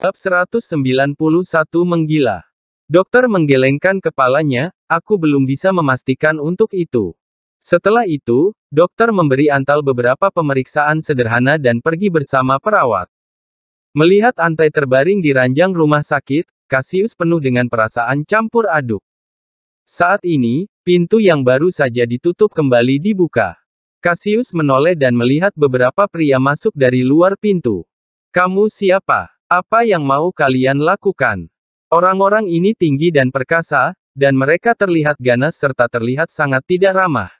Bab 191 Menggila. Dokter menggelengkan kepalanya, aku belum bisa memastikan untuk itu. Setelah itu, dokter memberi Antal beberapa pemeriksaan sederhana dan pergi bersama perawat. Melihat Antai terbaring di ranjang rumah sakit, Cassius penuh dengan perasaan campur aduk. Saat ini, pintu yang baru saja ditutup kembali dibuka. Cassius menoleh dan melihat beberapa pria masuk dari luar pintu. Kamu siapa? Apa yang mau kalian lakukan? Orang-orang ini tinggi dan perkasa, dan mereka terlihat ganas serta terlihat sangat tidak ramah.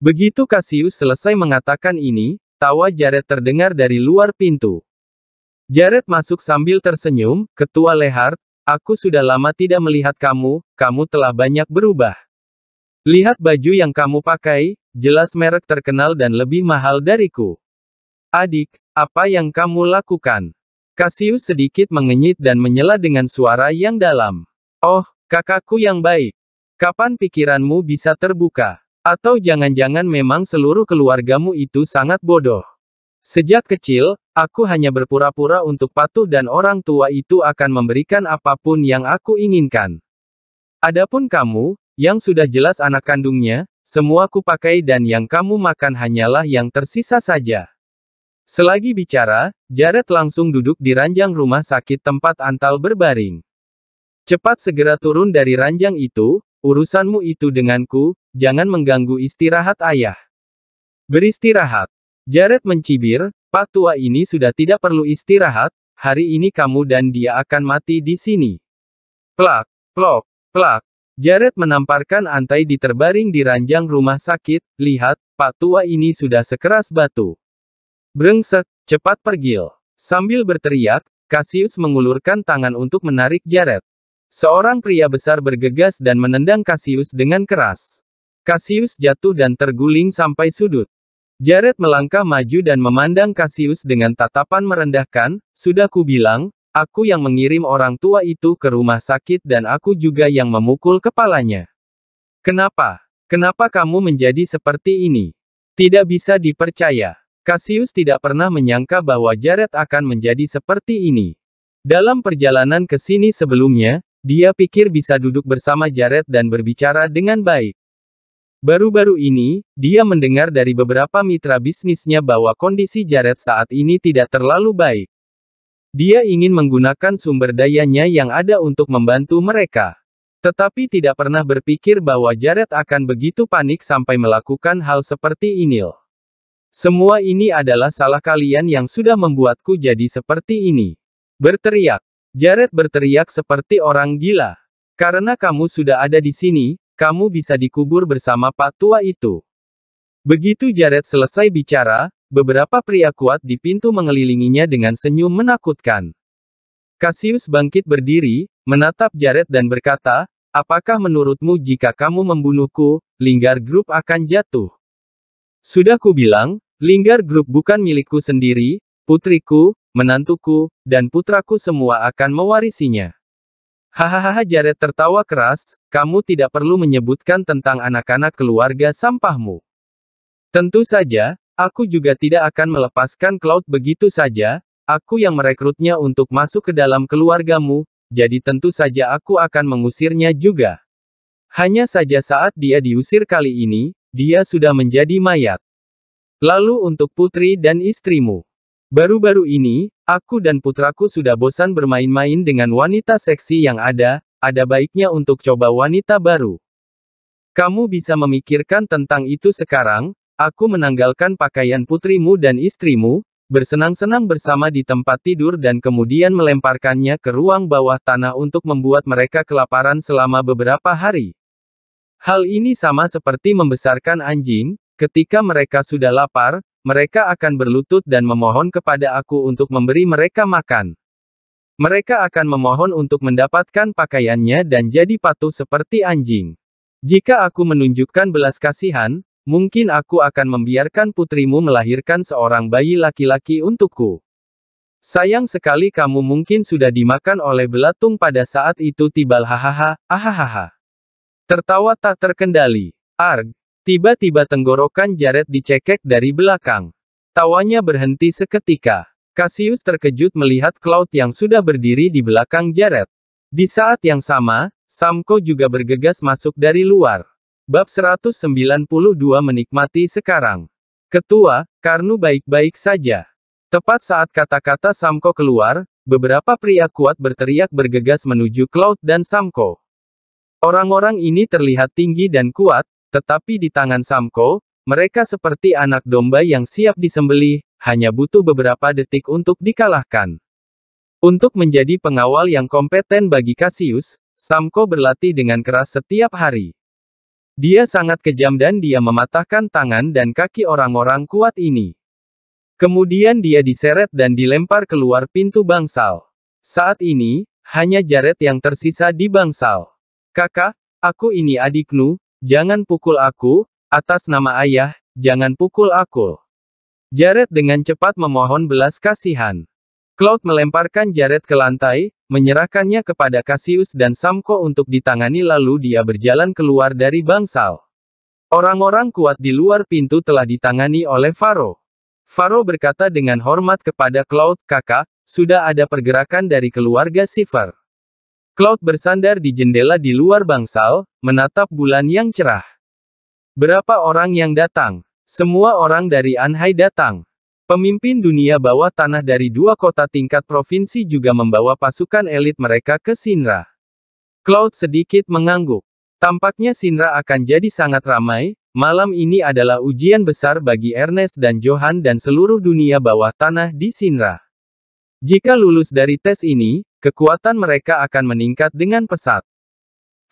Begitu Cassius selesai mengatakan ini, tawa Jared terdengar dari luar pintu. Jared masuk sambil tersenyum, Ketua Lehard, aku sudah lama tidak melihat kamu, kamu telah banyak berubah. Lihat baju yang kamu pakai, jelas merek terkenal dan lebih mahal dariku. Adik, apa yang kamu lakukan? Kasius sedikit mengenyit dan menyela dengan suara yang dalam. Oh, kakakku yang baik. Kapan pikiranmu bisa terbuka? Atau jangan-jangan memang seluruh keluargamu itu sangat bodoh. Sejak kecil, aku hanya berpura-pura untuk patuh dan orang tua itu akan memberikan apapun yang aku inginkan. Adapun kamu, yang sudah jelas anak kandungnya, semua ku pakai dan yang kamu makan hanyalah yang tersisa saja. Selagi bicara, Jared langsung duduk di ranjang rumah sakit tempat Antal berbaring. Cepat segera turun dari ranjang itu, urusanmu itu denganku, jangan mengganggu istirahat ayah. Beristirahat. Jared mencibir, Pak tua ini sudah tidak perlu istirahat, hari ini kamu dan dia akan mati di sini. Plak, plok, plak. Jared menamparkan antai di terbaring di ranjang rumah sakit, lihat, Pak tua ini sudah sekeras batu. Brengsek, cepat pergil. Sambil berteriak, Cassius mengulurkan tangan untuk menarik Jared. Seorang pria besar bergegas dan menendang Cassius dengan keras. Cassius jatuh dan terguling sampai sudut. Jared melangkah maju dan memandang Cassius dengan tatapan merendahkan, sudah kubilang, aku yang mengirim orang tua itu ke rumah sakit dan aku juga yang memukul kepalanya. Kenapa? Kenapa kamu menjadi seperti ini? Tidak bisa dipercaya. Cassius tidak pernah menyangka bahwa Jared akan menjadi seperti ini. Dalam perjalanan ke sini sebelumnya, dia pikir bisa duduk bersama Jared dan berbicara dengan baik. Baru-baru ini, dia mendengar dari beberapa mitra bisnisnya bahwa kondisi Jared saat ini tidak terlalu baik. Dia ingin menggunakan sumber dayanya yang ada untuk membantu mereka tetapi tidak pernah berpikir bahwa Jared akan begitu panik sampai melakukan hal seperti ini. Semua ini adalah salah kalian yang sudah membuatku jadi seperti ini. Berteriak. Jared berteriak seperti orang gila. Karena kamu sudah ada di sini, kamu bisa dikubur bersama Pak Tua itu. Begitu Jared selesai bicara, beberapa pria kuat di pintu mengelilinginya dengan senyum menakutkan. Cassius bangkit berdiri, menatap Jared dan berkata, Apakah menurutmu jika kamu membunuhku, Linggar Group akan jatuh? Sudah kubilang, Linggar grup bukan milikku sendiri, putriku, menantuku, dan putraku semua akan mewarisinya. Hahaha Jared tertawa keras, kamu tidak perlu menyebutkan tentang anak-anak keluarga sampahmu. Tentu saja, aku juga tidak akan melepaskan Cloud begitu saja, aku yang merekrutnya untuk masuk ke dalam keluargamu, jadi tentu saja aku akan mengusirnya juga. Hanya saja saat dia diusir kali ini, dia sudah menjadi mayat. Lalu untuk putri dan istrimu. Baru-baru ini, aku dan putraku sudah bosan bermain-main dengan wanita seksi yang ada, ada baiknya untuk coba wanita baru. Kamu bisa memikirkan tentang itu sekarang, aku menanggalkan pakaian putrimu dan istrimu, bersenang-senang bersama di tempat tidur dan kemudian melemparkannya ke ruang bawah tanah untuk membuat mereka kelaparan selama beberapa hari. Hal ini sama seperti membesarkan anjing, Ketika mereka sudah lapar, mereka akan berlutut dan memohon kepada aku untuk memberi mereka makan. Mereka akan memohon untuk mendapatkan pakaiannya dan jadi patuh seperti anjing. Jika aku menunjukkan belas kasihan, mungkin aku akan membiarkan putrimu melahirkan seorang bayi laki-laki untukku. Sayang sekali kamu mungkin sudah dimakan oleh belatung pada saat itu tibal hahaha, ahahaha. Tertawa tak terkendali. Arg, Tiba-tiba tenggorokan Jared dicekek dari belakang. Tawanya berhenti seketika. Cassius terkejut melihat Cloud yang sudah berdiri di belakang Jared. Di saat yang sama, Samko juga bergegas masuk dari luar. Bab 192 menikmati sekarang. Ketua, Karnu baik-baik saja. Tepat saat kata-kata Samko keluar, beberapa pria kuat berteriak bergegas menuju Cloud dan Samko. Orang-orang ini terlihat tinggi dan kuat, tetapi di tangan Samko, mereka seperti anak domba yang siap disembeli, hanya butuh beberapa detik untuk dikalahkan. Untuk menjadi pengawal yang kompeten bagi Cassius, Samko berlatih dengan keras setiap hari. Dia sangat kejam dan dia mematahkan tangan dan kaki orang-orang kuat ini. Kemudian dia diseret dan dilempar keluar pintu bangsal. Saat ini, hanya Jared yang tersisa di bangsal. Kakak, aku ini adiknu, Jangan pukul aku, atas nama ayah, jangan pukul aku. Jared dengan cepat memohon belas kasihan. Cloud melemparkan Jared ke lantai, menyerahkannya kepada Cassius dan Samko untuk ditangani lalu dia berjalan keluar dari bangsal. Orang-orang kuat di luar pintu telah ditangani oleh Faro. Faro berkata dengan hormat kepada Cloud, kakak, sudah ada pergerakan dari keluarga Sifar." Cloud bersandar di jendela di luar bangsal, menatap bulan yang cerah. Berapa orang yang datang? Semua orang dari Anhai datang. Pemimpin dunia bawah tanah dari dua kota tingkat provinsi juga membawa pasukan elit mereka ke Sinra. Cloud sedikit mengangguk. Tampaknya Sinra akan jadi sangat ramai, malam ini adalah ujian besar bagi Ernest dan Johan dan seluruh dunia bawah tanah di Sinra. Jika lulus dari tes ini, kekuatan mereka akan meningkat dengan pesat.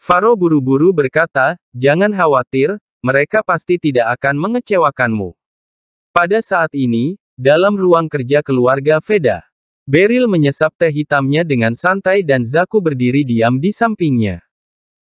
Faro buru-buru berkata, "Jangan khawatir, mereka pasti tidak akan mengecewakanmu." Pada saat ini, dalam ruang kerja keluarga Veda, Beril menyesap teh hitamnya dengan santai dan Zaku berdiri diam di sampingnya.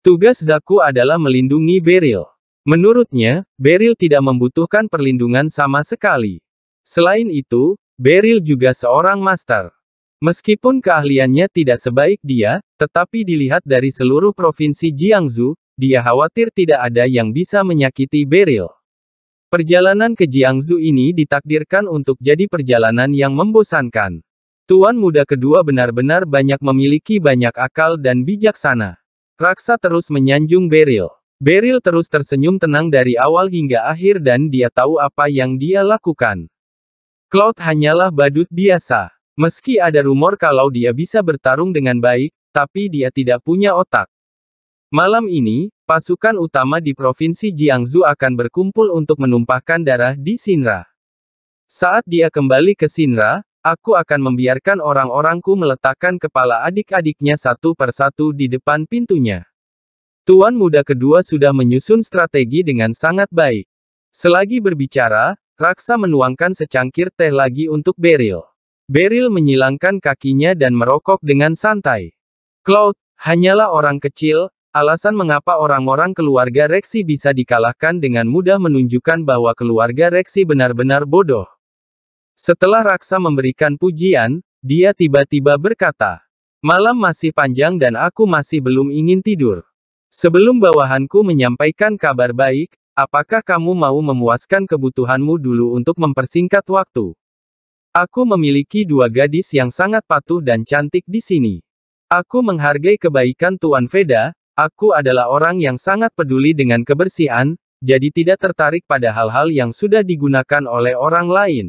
Tugas Zaku adalah melindungi Beril. Menurutnya, Beril tidak membutuhkan perlindungan sama sekali. Selain itu, Beril juga seorang master. Meskipun keahliannya tidak sebaik dia, tetapi dilihat dari seluruh provinsi Jiangsu, dia khawatir tidak ada yang bisa menyakiti Beril. Perjalanan ke Jiangsu ini ditakdirkan untuk jadi perjalanan yang membosankan. Tuan muda kedua benar-benar banyak memiliki banyak akal dan bijaksana. Raksa terus menyanjung Beril. Beril terus tersenyum tenang dari awal hingga akhir dan dia tahu apa yang dia lakukan. Cloud hanyalah badut biasa. Meski ada rumor kalau dia bisa bertarung dengan baik, tapi dia tidak punya otak. Malam ini, pasukan utama di Provinsi Jiangsu akan berkumpul untuk menumpahkan darah di Sinra. Saat dia kembali ke Sinra, aku akan membiarkan orang-orangku meletakkan kepala adik-adiknya satu per satu di depan pintunya. Tuan muda kedua sudah menyusun strategi dengan sangat baik. Selagi berbicara, Raksa menuangkan secangkir teh lagi untuk Beril. Beryl menyilangkan kakinya dan merokok dengan santai. Cloud, hanyalah orang kecil, alasan mengapa orang-orang keluarga Rexy bisa dikalahkan dengan mudah menunjukkan bahwa keluarga Rexy benar-benar bodoh. Setelah Raksa memberikan pujian, dia tiba-tiba berkata, Malam masih panjang dan aku masih belum ingin tidur. Sebelum bawahanku menyampaikan kabar baik, apakah kamu mau memuaskan kebutuhanmu dulu untuk mempersingkat waktu? Aku memiliki dua gadis yang sangat patuh dan cantik di sini. Aku menghargai kebaikan Tuan Veda, aku adalah orang yang sangat peduli dengan kebersihan, jadi tidak tertarik pada hal-hal yang sudah digunakan oleh orang lain.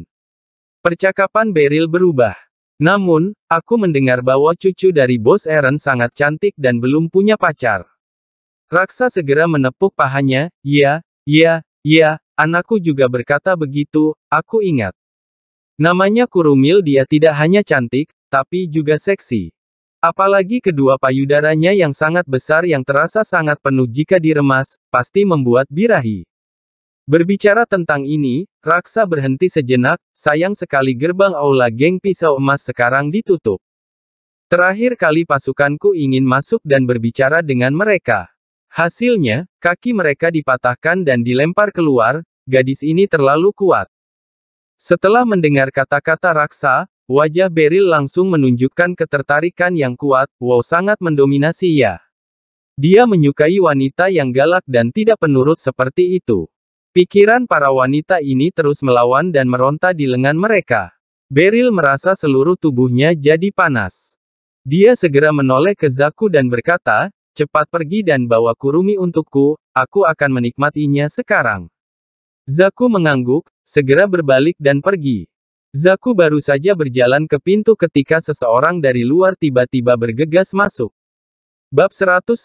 Percakapan Beril berubah. Namun, aku mendengar bahwa cucu dari bos Eren sangat cantik dan belum punya pacar. Raksa segera menepuk pahanya, ya, ya, ya, anakku juga berkata begitu, aku ingat. Namanya Kurumil dia tidak hanya cantik, tapi juga seksi. Apalagi kedua payudaranya yang sangat besar yang terasa sangat penuh jika diremas, pasti membuat birahi. Berbicara tentang ini, Raksa berhenti sejenak, sayang sekali gerbang aula geng pisau emas sekarang ditutup. Terakhir kali pasukanku ingin masuk dan berbicara dengan mereka. Hasilnya, kaki mereka dipatahkan dan dilempar keluar, gadis ini terlalu kuat. Setelah mendengar kata-kata raksa, wajah Beril langsung menunjukkan ketertarikan yang kuat, Wow sangat mendominasi ya. Dia menyukai wanita yang galak dan tidak penurut seperti itu. Pikiran para wanita ini terus melawan dan meronta di lengan mereka. Beril merasa seluruh tubuhnya jadi panas. Dia segera menoleh ke Zaku dan berkata, cepat pergi dan bawa kurumi untukku, aku akan menikmatinya sekarang. Zaku mengangguk, Segera berbalik dan pergi. Zaku baru saja berjalan ke pintu ketika seseorang dari luar tiba-tiba bergegas masuk. Bab 193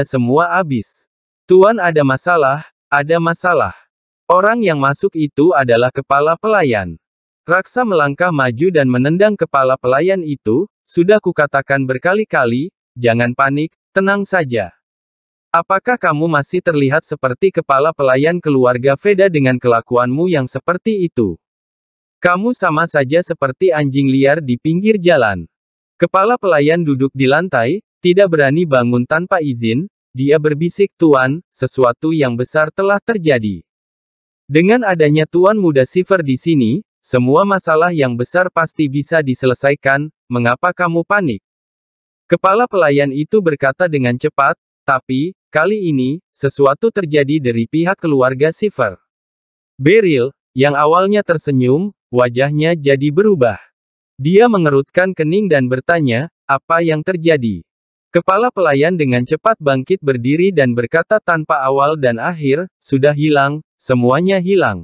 semua habis. Tuan ada masalah, ada masalah. Orang yang masuk itu adalah kepala pelayan. Raksa melangkah maju dan menendang kepala pelayan itu, sudah kukatakan berkali-kali, jangan panik, tenang saja. Apakah kamu masih terlihat seperti kepala pelayan keluarga Veda dengan kelakuanmu yang seperti itu? Kamu sama saja seperti anjing liar di pinggir jalan. Kepala pelayan duduk di lantai, tidak berani bangun tanpa izin, dia berbisik Tuan, sesuatu yang besar telah terjadi. Dengan adanya Tuan Muda Siver di sini, semua masalah yang besar pasti bisa diselesaikan, mengapa kamu panik? Kepala pelayan itu berkata dengan cepat, tapi, Kali ini, sesuatu terjadi dari pihak keluarga Siver. Beril yang awalnya tersenyum, wajahnya jadi berubah. Dia mengerutkan kening dan bertanya, apa yang terjadi? Kepala pelayan dengan cepat bangkit berdiri dan berkata tanpa awal dan akhir, sudah hilang, semuanya hilang.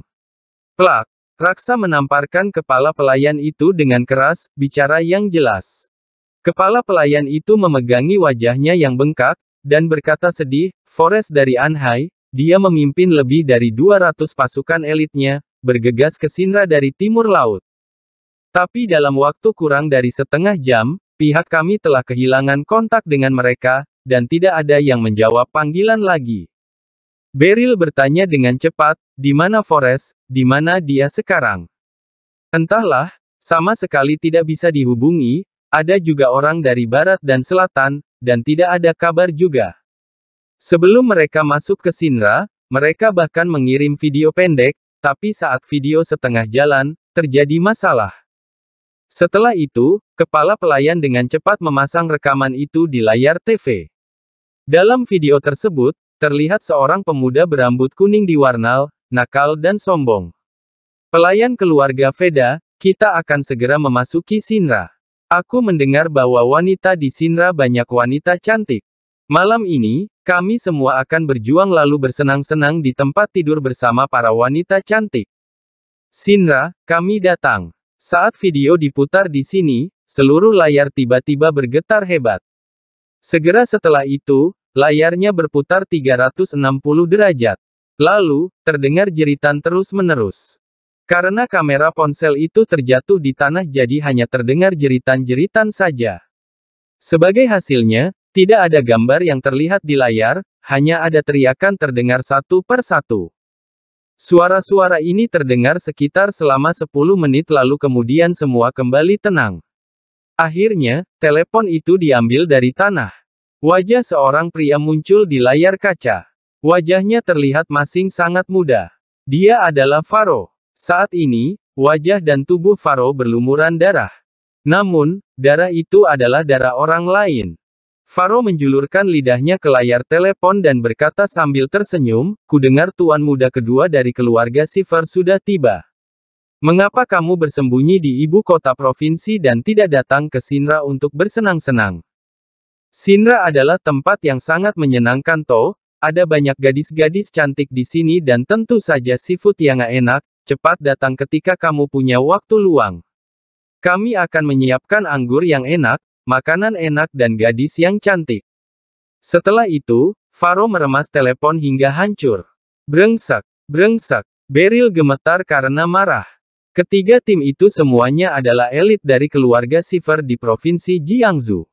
Plak, Raksa menamparkan kepala pelayan itu dengan keras, bicara yang jelas. Kepala pelayan itu memegangi wajahnya yang bengkak, dan berkata sedih, Forest dari Anhai, dia memimpin lebih dari 200 pasukan elitnya, bergegas ke Sinra dari timur laut. Tapi dalam waktu kurang dari setengah jam, pihak kami telah kehilangan kontak dengan mereka, dan tidak ada yang menjawab panggilan lagi. Beril bertanya dengan cepat, di mana Forest, di mana dia sekarang? Entahlah, sama sekali tidak bisa dihubungi, ada juga orang dari barat dan selatan, dan tidak ada kabar juga. Sebelum mereka masuk ke Sinra, mereka bahkan mengirim video pendek, tapi saat video setengah jalan, terjadi masalah. Setelah itu, kepala pelayan dengan cepat memasang rekaman itu di layar TV. Dalam video tersebut, terlihat seorang pemuda berambut kuning diwarnal, nakal dan sombong. Pelayan keluarga Veda, kita akan segera memasuki Sinra. Aku mendengar bahwa wanita di Sinra banyak wanita cantik. Malam ini, kami semua akan berjuang lalu bersenang-senang di tempat tidur bersama para wanita cantik. Sinra, kami datang. Saat video diputar di sini, seluruh layar tiba-tiba bergetar hebat. Segera setelah itu, layarnya berputar 360 derajat. Lalu, terdengar jeritan terus-menerus. Karena kamera ponsel itu terjatuh di tanah jadi hanya terdengar jeritan-jeritan saja. Sebagai hasilnya, tidak ada gambar yang terlihat di layar, hanya ada teriakan terdengar satu per satu. Suara-suara ini terdengar sekitar selama 10 menit lalu kemudian semua kembali tenang. Akhirnya, telepon itu diambil dari tanah. Wajah seorang pria muncul di layar kaca. Wajahnya terlihat masing sangat muda. Dia adalah Faro. Saat ini, wajah dan tubuh Faro berlumuran darah. Namun, darah itu adalah darah orang lain. Faro menjulurkan lidahnya ke layar telepon dan berkata sambil tersenyum, kudengar tuan muda kedua dari keluarga Sifar sudah tiba. Mengapa kamu bersembunyi di ibu kota provinsi dan tidak datang ke Sinra untuk bersenang-senang? Sinra adalah tempat yang sangat menyenangkan toh, ada banyak gadis-gadis cantik di sini dan tentu saja seafood yang enak, Cepat datang ketika kamu punya waktu luang. Kami akan menyiapkan anggur yang enak, makanan enak dan gadis yang cantik. Setelah itu, Faro meremas telepon hingga hancur. Brengsak, brengsak, Beril gemetar karena marah. Ketiga tim itu semuanya adalah elit dari keluarga Siver di provinsi Jiangsu.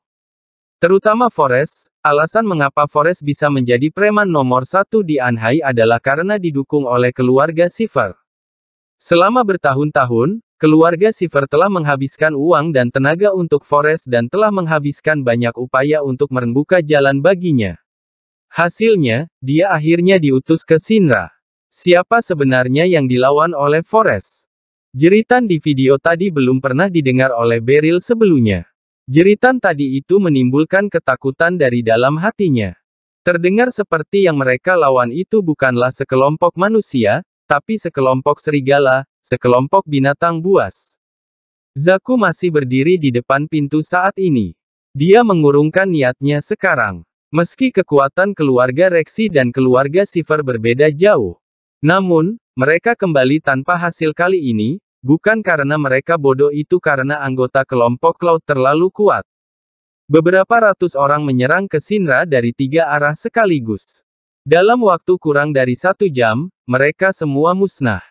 Terutama Forest, alasan mengapa Forest bisa menjadi preman nomor satu di Anhai adalah karena didukung oleh keluarga Siver. Selama bertahun-tahun, keluarga Siver telah menghabiskan uang dan tenaga untuk Forest dan telah menghabiskan banyak upaya untuk merembuka jalan baginya. Hasilnya, dia akhirnya diutus ke Sinra. Siapa sebenarnya yang dilawan oleh Forest? Jeritan di video tadi belum pernah didengar oleh Beril sebelumnya. Jeritan tadi itu menimbulkan ketakutan dari dalam hatinya. Terdengar seperti yang mereka lawan itu bukanlah sekelompok manusia, tapi sekelompok serigala, sekelompok binatang buas. Zaku masih berdiri di depan pintu saat ini. Dia mengurungkan niatnya sekarang. Meski kekuatan keluarga Rexi dan keluarga Siver berbeda jauh. Namun, mereka kembali tanpa hasil kali ini, bukan karena mereka bodoh itu karena anggota kelompok laut terlalu kuat. Beberapa ratus orang menyerang ke Sinra dari tiga arah sekaligus. Dalam waktu kurang dari satu jam, mereka semua musnah.